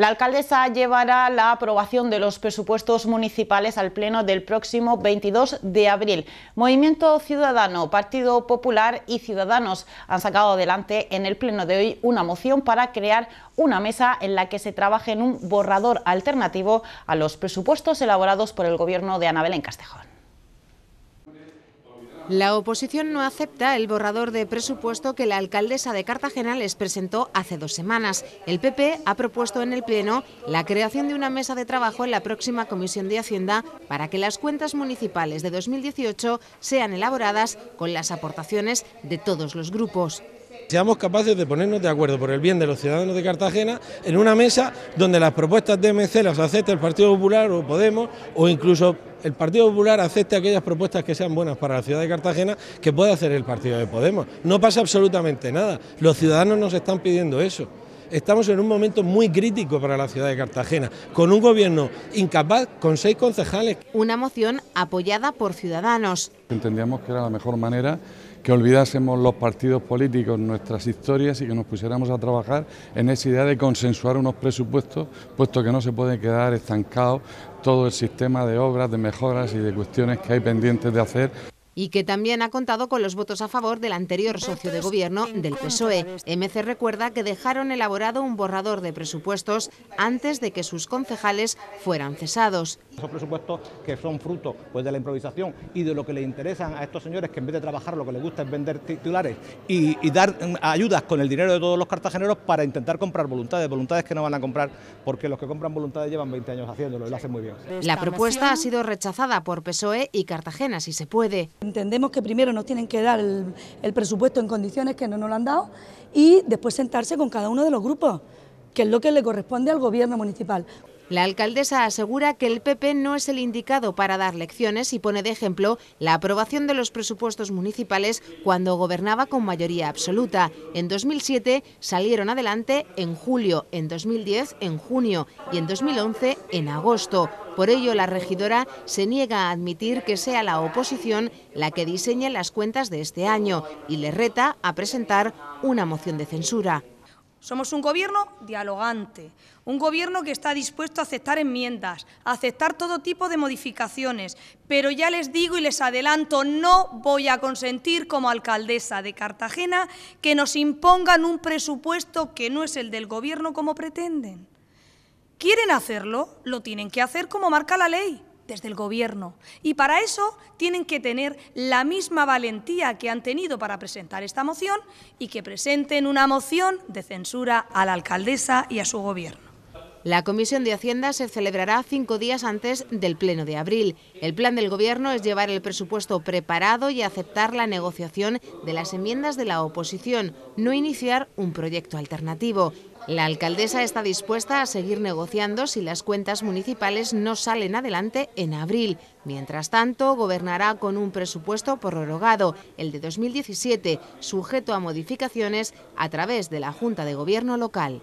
La alcaldesa llevará la aprobación de los presupuestos municipales al Pleno del próximo 22 de abril. Movimiento Ciudadano, Partido Popular y Ciudadanos han sacado adelante en el Pleno de hoy una moción para crear una mesa en la que se trabaje en un borrador alternativo a los presupuestos elaborados por el Gobierno de Anabel en Castejón. La oposición no acepta el borrador de presupuesto que la alcaldesa de Cartagena les presentó hace dos semanas. El PP ha propuesto en el Pleno la creación de una mesa de trabajo en la próxima Comisión de Hacienda para que las cuentas municipales de 2018 sean elaboradas con las aportaciones de todos los grupos seamos capaces de ponernos de acuerdo por el bien de los ciudadanos de Cartagena en una mesa donde las propuestas de MC las acepte el Partido Popular o Podemos o incluso el Partido Popular acepte aquellas propuestas que sean buenas para la ciudad de Cartagena que pueda hacer el Partido de Podemos. No pasa absolutamente nada, los ciudadanos nos están pidiendo eso estamos en un momento muy crítico para la ciudad de Cartagena, con un gobierno incapaz, con seis concejales. Una moción apoyada por ciudadanos. Entendíamos que era la mejor manera que olvidásemos los partidos políticos, nuestras historias y que nos pusiéramos a trabajar en esa idea de consensuar unos presupuestos, puesto que no se puede quedar estancado todo el sistema de obras, de mejoras y de cuestiones que hay pendientes de hacer y que también ha contado con los votos a favor del anterior socio de gobierno del PSOE. E. MC recuerda que dejaron elaborado un borrador de presupuestos antes de que sus concejales fueran cesados. ...esos presupuestos que son fruto pues, de la improvisación y de lo que le interesan a estos señores que en vez de trabajar lo que les gusta es vender titulares y, dar mm, ayudas con el dinero de todos los cartageneros para intentar comprar voluntades, voluntades que no van a comprar porque los que compran voluntades llevan 20 años haciéndolo y lo hacen muy bien. La propuesta ha sido rechazada por PSOE y Cartagena, si se puede. Entendemos que primero nos tienen que dar el, el presupuesto en condiciones que no nos lo han dado y después sentarse con cada uno de los grupos, que es lo que le corresponde al gobierno municipal. La alcaldesa asegura que el PP no es el indicado para dar lecciones y pone de ejemplo la aprobación de los presupuestos municipales cuando gobernaba con mayoría absoluta. En 2007 salieron adelante en julio, en 2010 en junio y en 2011 en agosto. Por ello, la regidora se niega a admitir que sea la oposición la que diseñe las cuentas de este año y le reta a presentar una moción de censura. Somos un gobierno dialogante, un gobierno que está dispuesto a aceptar enmiendas, a aceptar todo tipo de modificaciones, pero ya les digo y les adelanto, no voy a consentir como alcaldesa de Cartagena que nos impongan un presupuesto que no es el del gobierno como pretenden. ¿Quieren hacerlo? Lo tienen que hacer como marca la ley del Gobierno. Y para eso tienen que tener la misma valentía que han tenido para presentar esta moción y que presenten una moción de censura a la alcaldesa y a su Gobierno. La Comisión de Hacienda se celebrará cinco días antes del Pleno de abril. El plan del Gobierno es llevar el presupuesto preparado y aceptar la negociación de las enmiendas de la oposición, no iniciar un proyecto alternativo. La alcaldesa está dispuesta a seguir negociando si las cuentas municipales no salen adelante en abril. Mientras tanto, gobernará con un presupuesto prorrogado, el de 2017, sujeto a modificaciones a través de la Junta de Gobierno local.